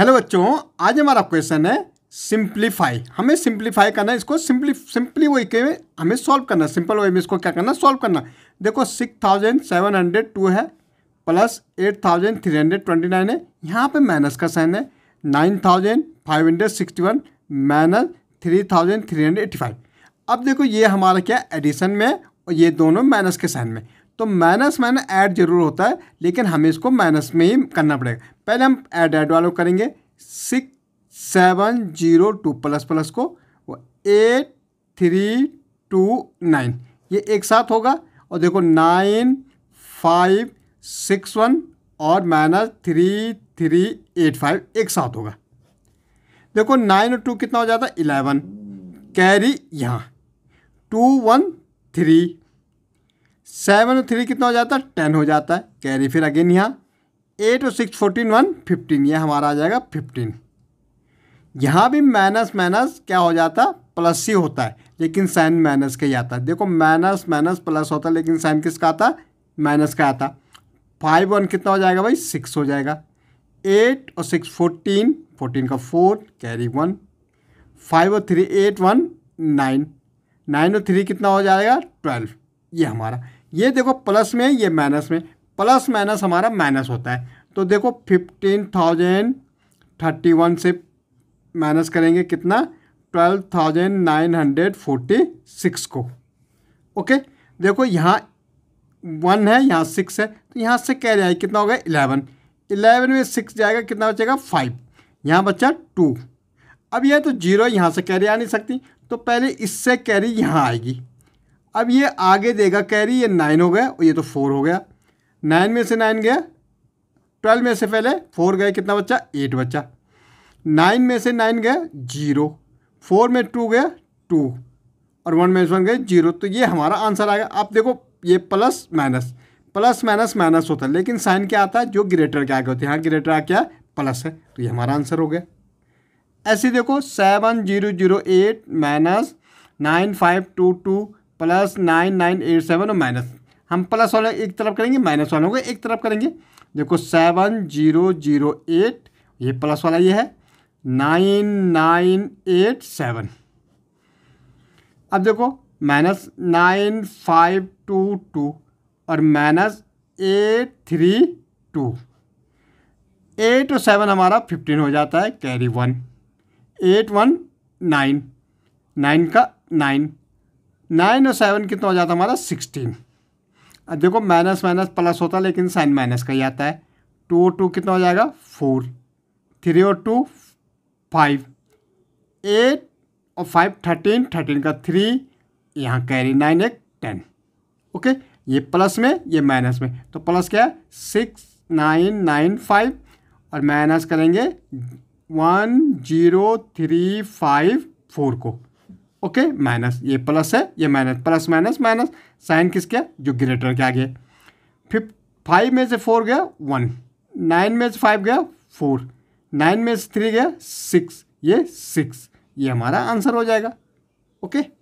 Hello बच्चों आज हमारा क्वेश्चन है सिंप्लीफाई हमें सिंप्लीफाई करना है इसको सिंपली सिंपली वे के हमें सॉल्व करना है सिंपल वे में इसको क्या करना सॉल्व करना देखो six thousand seven hundred two है plus eight thousand three hundred twenty nine है यहाँ पे माइनस का साइन है nine thousand five hundred sixty one minus three thousand three hundred eighty five अब देखो ये हमारा क्या एडिशन में और ये दोनों माइनस के साइन में तो माइनस माइन ऐड जरूर होता है लेकिन हमें इसको माइनस में ही करना पड़ेगा पहले हम ऐड ऐड वालों करेंगे six seven zero two plus plus को एट थ्री टू नाइन ये एक साथ होगा और देखो नाइन फाइव सिक्स वन और minus three three eight five एक साथ होगा देखो नाइन और टू कितना हो जाता है इलेवन कैरी यहाँ टू वन थ्री सेवन और थ्री कितना हो जाता है टेन हो जाता है कैरी फिर अगेन यहाँ एट और सिक्स फोर्टीन वन फिफ्टीन ये हमारा आ जाएगा फिफ्टीन यहाँ भी माइनस माइनस क्या हो जाता प्लस ही होता है लेकिन साइन माइनस का ही आता है देखो माइनस माइनस प्लस होता है लेकिन साइन किसका आता माइनस का आता फाइव वन कितना हो जाएगा भाई सिक्स हो जाएगा एट और सिक्स फोर्टीन फोर्टीन का फोर कैरी वन फाइव और three eight one nine nine और थ्री कितना हो जाएगा ट्वेल्व ये हमारा ये देखो प्लस में ये माइनस में प्लस माइनस हमारा माइनस होता है तो देखो फिफ्टीन थाउजेंड थर्टी वन से माइनस करेंगे कितना twelve thousand nine hundred forty six को ओके देखो यहाँ वन है यहाँ सिक्स है तो यहाँ से क्या जाएगा कितना होगा इलेवन इलेवन में सिक्स जाएगा कितना बचेगा फाइव यहाँ बच्चा टू अब यह तो जीरो यहाँ से कैरी आ नहीं सकती तो पहले इससे कैरी यहाँ आएगी अब ये आगे देगा कैरी ये नाइन हो गया और ये तो फोर हो गया नाइन में से नाइन गया ट्वेल्व में से पहले फोर गए कितना बच्चा एट बच्चा नाइन में से नाइन गया जीरो फोर में टू गया टू और वन में वन गए जीरो तो ये हमारा आंसर आ गया आप देखो ये plus minus plus minus minus होता है लेकिन साइन क्या आता है जो ग्रेटर के आगे होते हैं हाँ ग्रेटर आ क्या प्लस है तो ये हमारा आंसर हो गया ऐसे देखो seven zero zero eight minus nine five two two plus nine nine eight seven और माइनस हम प्लस वाले एक तरफ करेंगे माइनस वालों को एक तरफ करेंगे देखो सेवन जीरो जीरो एट ये प्लस वाला ये है नाइन नाइन एट सेवन अब देखो minus nine five two two और minus eight three two eight और सेवन हमारा फिफ्टीन हो जाता है carry one eight one nine nine का नाइन नाइन और सेवन कितना हो जाता हमारा सिक्सटीन देखो माइनस माइनस प्लस होता है लेकिन साइन माइनस का ही आता है टू और टू कितना हो जाएगा फोर थ्री और टू फाइव एट और फाइव थर्टीन थर्टीन का थ्री यहाँ कैरी नाइन एक टेन ओके ये प्लस में ये माइनस में तो प्लस क्या है सिक्स नाइन नाइन फाइव और माइनस करेंगे one zero three five four को ओके माइनस ये प्लस है ये minus plus minus minus sign किसके जो ग्रेटर के आगे फिफ्थ फाइव में से फोर गया वन नाइन में से फाइव गया फोर नाइन में से थ्री गया सिक्स ये सिक्स ये हमारा आंसर हो जाएगा ओके okay?